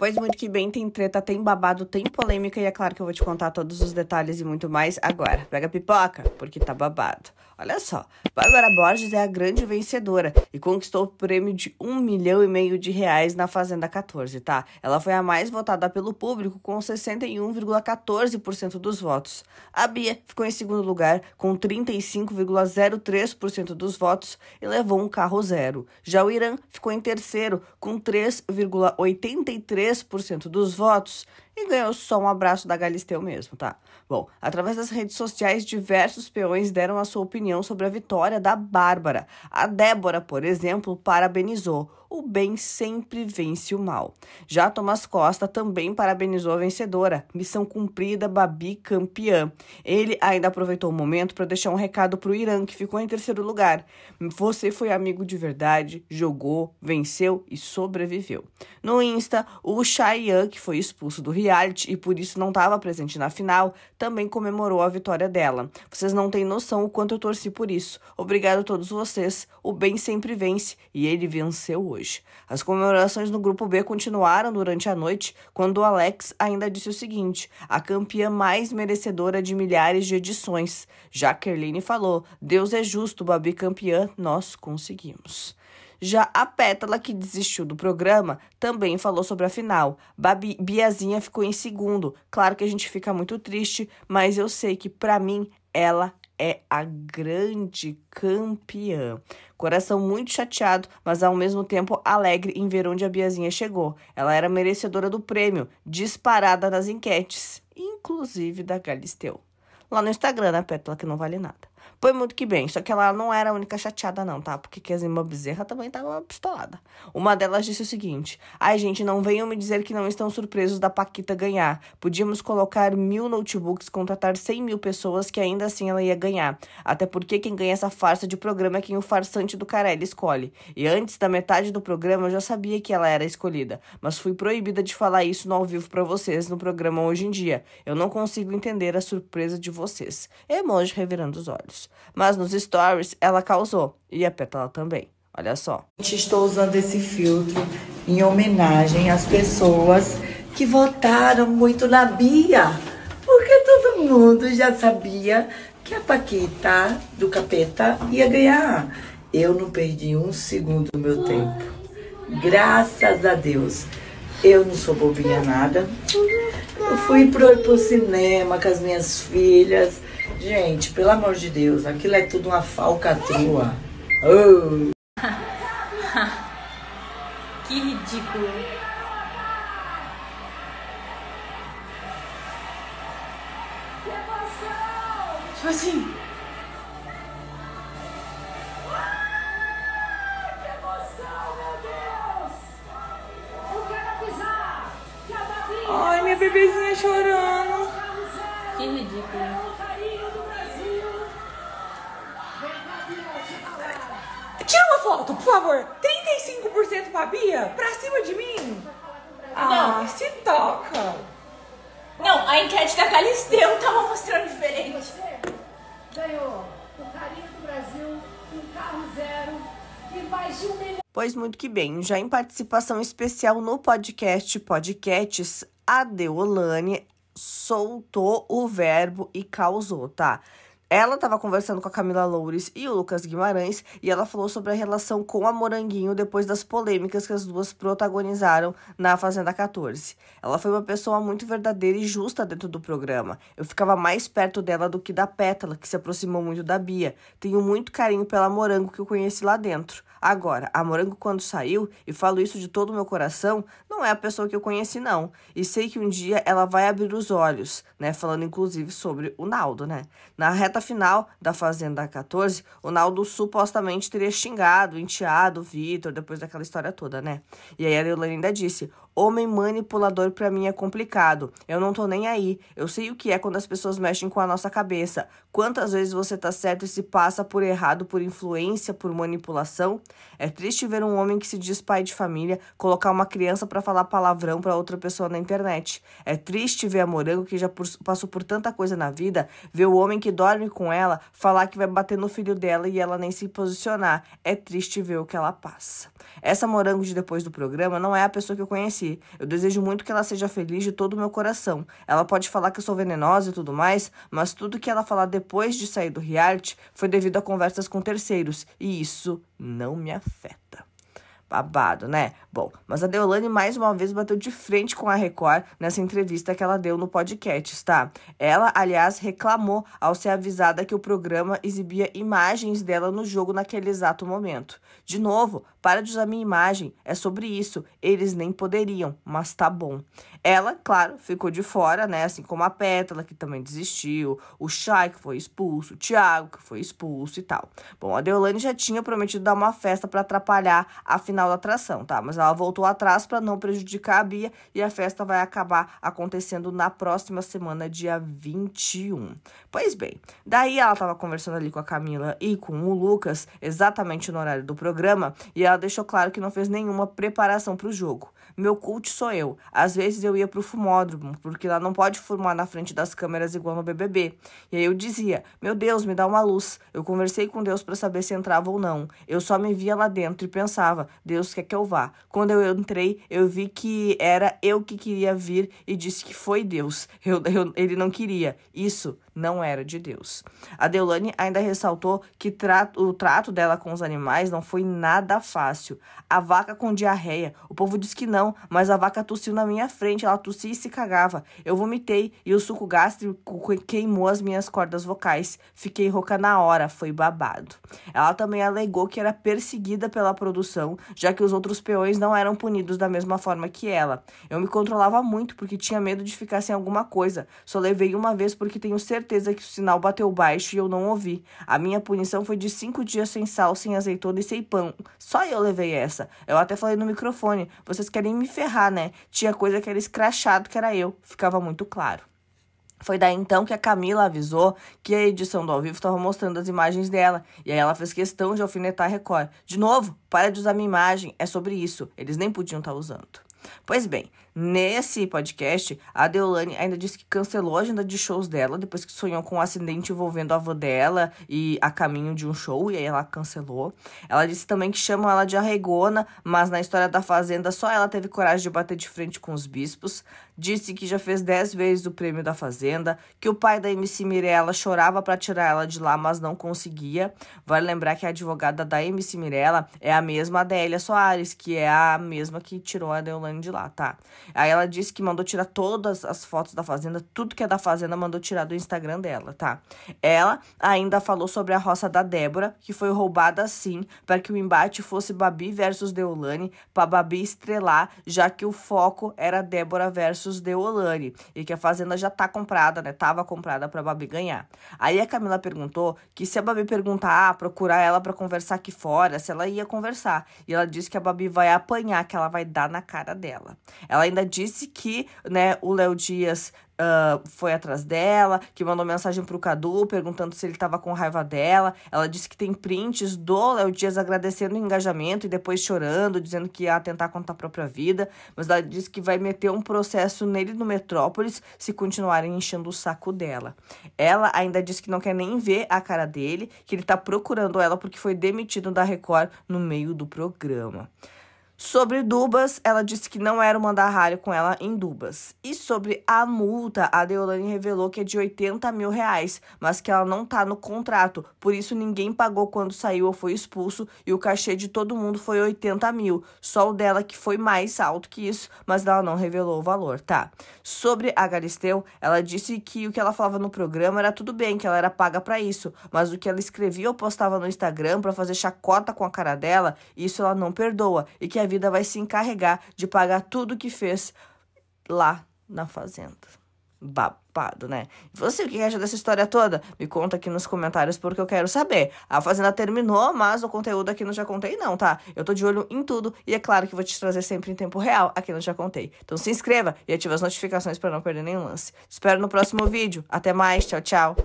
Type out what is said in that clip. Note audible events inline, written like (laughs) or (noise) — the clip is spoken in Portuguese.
Pois muito que bem, tem treta, tem babado, tem polêmica e é claro que eu vou te contar todos os detalhes e muito mais agora. Pega pipoca, porque tá babado. Olha só, Bárbara Borges é a grande vencedora e conquistou o prêmio de um milhão e meio de reais na Fazenda 14, tá? Ela foi a mais votada pelo público com 61,14% dos votos. A Bia ficou em segundo lugar com 35,03% dos votos e levou um carro zero. Já o Irã ficou em terceiro com 3,83% 3% dos votos e ganhou só um abraço da Galisteu mesmo, tá? Bom, através das redes sociais, diversos peões deram a sua opinião sobre a vitória da Bárbara. A Débora, por exemplo, parabenizou o bem sempre vence o mal. Já Thomas Costa também parabenizou a vencedora, missão cumprida, Babi campeã. Ele ainda aproveitou o momento para deixar um recado para o Irã, que ficou em terceiro lugar. Você foi amigo de verdade, jogou, venceu e sobreviveu. No Insta, o Chayan, que foi expulso do reality e por isso não estava presente na final, também comemorou a vitória dela. Vocês não têm noção o quanto eu torci por isso. Obrigado a todos vocês. O bem sempre vence e ele venceu hoje hoje. As comemorações no grupo B continuaram durante a noite, quando Alex ainda disse o seguinte: a campeã mais merecedora de milhares de edições. Jaqueline falou: Deus é justo, Babi campeã, nós conseguimos. Já a Pétala, que desistiu do programa, também falou sobre a final. Babi, Biazinha ficou em segundo. Claro que a gente fica muito triste, mas eu sei que, para mim, ela é a grande campeã. Coração muito chateado, mas ao mesmo tempo alegre em ver onde a Biazinha chegou. Ela era merecedora do prêmio, disparada nas enquetes, inclusive da Galisteu. Lá no Instagram, né, Pétala, que não vale nada. Foi muito que bem, só que ela não era a única chateada não, tá? Porque Kesima Bezerra também tava pistolada. Uma delas disse o seguinte, Ai gente, não venham me dizer que não estão surpresos da Paquita ganhar. Podíamos colocar mil notebooks, contratar cem mil pessoas que ainda assim ela ia ganhar. Até porque quem ganha essa farsa de programa é quem o farsante do Carelli escolhe. E antes da metade do programa eu já sabia que ela era escolhida, mas fui proibida de falar isso no ao vivo para vocês no programa hoje em dia. Eu não consigo entender a surpresa de vocês. Emoji revirando os olhos olhos. Mas nos stories ela causou, e a Pétala também. Olha só. Estou usando esse filtro em homenagem às pessoas que votaram muito na Bia. Porque todo mundo já sabia que a Paquita do Capeta ia ganhar. Eu não perdi um segundo do meu tempo. Graças a Deus. Eu não sou bobinha nada. Eu fui pro, pro cinema com as minhas filhas. Gente, pelo amor de Deus, aquilo é tudo uma falcatrua. Oh. (laughs) que ridículo. Tipo assim. voto, por favor. 35% pra Bia? Pra cima de mim? Ah, não. se toca. Não, a enquete da Galisteu tava mostrando diferente. Você ganhou o carinho do Brasil, um carro zero e mais de um milhão. Pois muito que bem, já em participação especial no podcast Podcasts, a Deolane soltou o verbo e causou, tá? Ela estava conversando com a Camila Loures e o Lucas Guimarães e ela falou sobre a relação com a Moranguinho depois das polêmicas que as duas protagonizaram na Fazenda 14. Ela foi uma pessoa muito verdadeira e justa dentro do programa. Eu ficava mais perto dela do que da Pétala, que se aproximou muito da Bia. Tenho muito carinho pela Morango que eu conheci lá dentro. Agora, a Morango, quando saiu, e falo isso de todo o meu coração, não é a pessoa que eu conheci, não. E sei que um dia ela vai abrir os olhos, né? Falando inclusive sobre o Naldo, né? Na reta final da Fazenda 14, o Naldo supostamente teria xingado, enteado o Vitor, depois daquela história toda, né? E aí a Leilani ainda disse: Homem manipulador para mim é complicado. Eu não tô nem aí. Eu sei o que é quando as pessoas mexem com a nossa cabeça. Quantas vezes você tá certo e se passa por errado por influência, por manipulação? É triste ver um homem que se diz pai de família colocar uma criança para falar palavrão para outra pessoa na internet. É triste ver a morango que já passou por tanta coisa na vida, ver o homem que dorme com ela falar que vai bater no filho dela e ela nem se posicionar. É triste ver o que ela passa. Essa morango de depois do programa não é a pessoa que eu conheci eu desejo muito que ela seja feliz de todo o meu coração. Ela pode falar que eu sou venenosa e tudo mais, mas tudo que ela falar depois de sair do reality foi devido a conversas com terceiros, e isso não me afeta. Babado, né? Bom, mas a Deolane mais uma vez bateu de frente com a Record nessa entrevista que ela deu no podcast, tá? Ela, aliás, reclamou ao ser avisada que o programa exibia imagens dela no jogo naquele exato momento. De novo, para de usar minha imagem, é sobre isso. Eles nem poderiam, mas tá bom. Ela, claro, ficou de fora, né? Assim como a Pétala, que também desistiu, o Chay, que foi expulso, o Thiago, que foi expulso e tal. Bom, a Deolane já tinha prometido dar uma festa para atrapalhar a final final da atração, tá? Mas ela voltou atrás para não prejudicar a Bia e a festa vai acabar acontecendo na próxima semana, dia 21. Pois bem, daí ela estava conversando ali com a Camila e com o Lucas, exatamente no horário do programa, e ela deixou claro que não fez nenhuma preparação para o jogo. Meu cult sou eu. Às vezes eu ia pro fumódromo, porque lá não pode fumar na frente das câmeras igual no BBB. E aí eu dizia: Meu Deus, me dá uma luz. Eu conversei com Deus para saber se entrava ou não. Eu só me via lá dentro e pensava: Deus quer que eu vá. Quando eu entrei, eu vi que era eu que queria vir e disse que foi Deus. Eu, eu, ele não queria. Isso não era de Deus. A Deolane ainda ressaltou que tra o trato dela com os animais não foi nada fácil. A vaca com diarreia, o povo disse que não, mas a vaca tossiu na minha frente, ela tossia e se cagava. Eu vomitei e o suco gástrico queimou as minhas cordas vocais. Fiquei rouca na hora, foi babado. Ela também alegou que era perseguida pela produção, já que os outros peões não eram punidos da mesma forma que ela. Eu me controlava muito porque tinha medo de ficar sem alguma coisa. Só levei uma vez porque tenho certeza certeza que o sinal bateu baixo e eu não ouvi. A minha punição foi de cinco dias sem sal, sem azeitona e sem pão. Só eu levei essa. Eu até falei no microfone: vocês querem me ferrar, né? Tinha coisa que era escrachado que era eu. Ficava muito claro. Foi daí então que a Camila avisou que a edição do ao vivo estava mostrando as imagens dela. E aí ela fez questão de alfinetar a Record. De novo, para de usar minha imagem, é sobre isso. Eles nem podiam estar tá usando. Pois bem, Nesse podcast, a Deolane ainda disse que cancelou a agenda de shows dela depois que sonhou com um acidente envolvendo a avó dela e a caminho de um show, e aí ela cancelou. Ela disse também que chamam ela de arregona, mas na história da Fazenda só ela teve coragem de bater de frente com os bispos. Disse que já fez 10 vezes o prêmio da Fazenda, que o pai da MC Mirella chorava para tirar ela de lá, mas não conseguia. Vale lembrar que a advogada da MC Mirella é a mesma Adélia Soares, que é a mesma que tirou a Deolane de lá, tá? Aí ela disse que mandou tirar todas as fotos da fazenda, tudo que é da fazenda mandou tirar do Instagram dela, tá? Ela ainda falou sobre a roça da Débora, que foi roubada sim, para que o embate fosse Babi versus Deolane, para Babi estrelar, já que o foco era Débora versus Deolane, e que a fazenda já tá comprada, né? Tava comprada para Babi ganhar. Aí a Camila perguntou que se a Babi perguntar, ah, procurar ela para conversar aqui fora, se ela ia conversar. E ela disse que a Babi vai apanhar, que ela vai dar na cara dela. Ela ainda disse que né, o Léo Dias Uh, foi atrás dela, que mandou mensagem pro Cadu perguntando se ele tava com raiva dela. Ela disse que tem prints do Léo Dias agradecendo o engajamento e depois chorando, dizendo que ia tentar contar a própria vida. Mas ela disse que vai meter um processo nele no Metrópolis se continuarem enchendo o saco dela. Ela ainda disse que não quer nem ver a cara dele, que ele tá procurando ela porque foi demitido da Record no meio do programa. Sobre Dubas, ela disse que não era o mandarrário com ela em Dubas. E sobre a multa, a Deolane revelou que é de 80 mil reais, mas que ela não tá no contrato, por isso ninguém pagou quando saiu ou foi expulso, e o cachê de todo mundo foi 80 mil, só o dela que foi mais alto que isso, mas ela não revelou o valor, tá? Sobre a Galisteu, ela disse que o que ela falava no programa era tudo bem, que ela era paga para isso, mas o que ela escrevia ou postava no Instagram para fazer chacota com a cara dela, isso ela não perdoa, e que a vida vai se encarregar de pagar tudo que fez lá na fazenda. Babado, né? Você o que acha dessa história toda? Me conta aqui nos comentários porque eu quero saber. A Fazenda terminou, mas o conteúdo aqui não Já Contei não, tá? Eu tô de olho em tudo e é claro que vou te trazer sempre em tempo real aqui no Já Contei. Então se inscreva e ative as notificações para não perder nenhum lance. espero no próximo vídeo. Até mais, tchau, tchau.